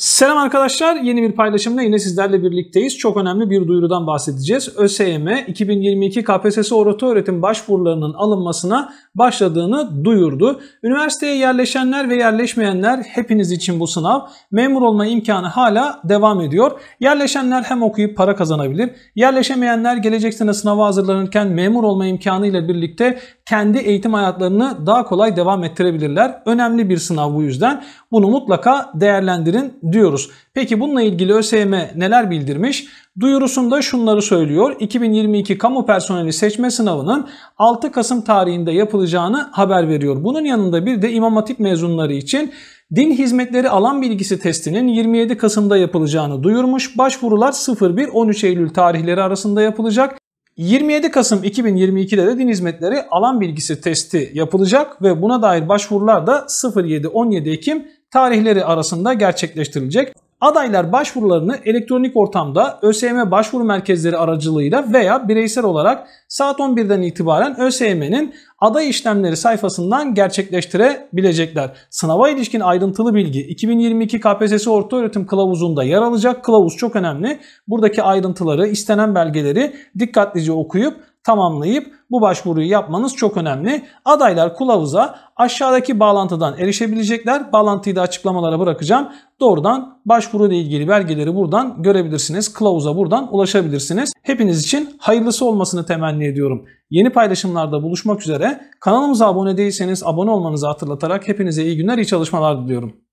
Selam arkadaşlar. Yeni bir paylaşımda yine sizlerle birlikteyiz. Çok önemli bir duyurudan bahsedeceğiz. ÖSYM 2022 KPSS Orta Öğretim başvurularının alınmasına başladığını duyurdu. Üniversiteye yerleşenler ve yerleşmeyenler hepiniz için bu sınav. Memur olma imkanı hala devam ediyor. Yerleşenler hem okuyup para kazanabilir. Yerleşemeyenler gelecek sene sınava hazırlanırken memur olma imkanı ile birlikte kendi eğitim hayatlarını daha kolay devam ettirebilirler. Önemli bir sınav bu yüzden. Bunu mutlaka değerlendirin diyoruz. Peki bununla ilgili ÖSYM neler bildirmiş? Duyurusunda şunları söylüyor. 2022 kamu personeli seçme sınavının 6 Kasım tarihinde yapılacağını haber veriyor. Bunun yanında bir de İmam Hatip mezunları için Din hizmetleri alan bilgisi testinin 27 Kasım'da yapılacağını duyurmuş. Başvurular 01-13 Eylül tarihleri arasında yapılacak. 27 Kasım 2022'de de din hizmetleri alan bilgisi testi yapılacak ve buna dair başvurular da 07-17 Ekim tarihleri arasında gerçekleştirilecek. Adaylar başvurularını elektronik ortamda ÖSYM başvuru merkezleri aracılığıyla veya bireysel olarak saat 11'den itibaren ÖSYM'nin aday işlemleri sayfasından gerçekleştirebilecekler. Sınava ilişkin ayrıntılı bilgi 2022 KPSS orta öğretim Kılavuzu'nda yer alacak. Kılavuz çok önemli. Buradaki ayrıntıları, istenen belgeleri dikkatlice okuyup tamamlayıp bu başvuruyu yapmanız çok önemli. Adaylar kılavuza aşağıdaki bağlantıdan erişebilecekler. Bağlantıyı da açıklamalara bırakacağım. Doğrudan başvuru ile ilgili belgeleri buradan görebilirsiniz. Kılavuza buradan ulaşabilirsiniz. Hepiniz için hayırlısı olmasını temenni ediyorum. Yeni paylaşımlarda buluşmak üzere. Kanalımıza abone değilseniz abone olmanızı hatırlatarak hepinize iyi günler, iyi çalışmalar diliyorum.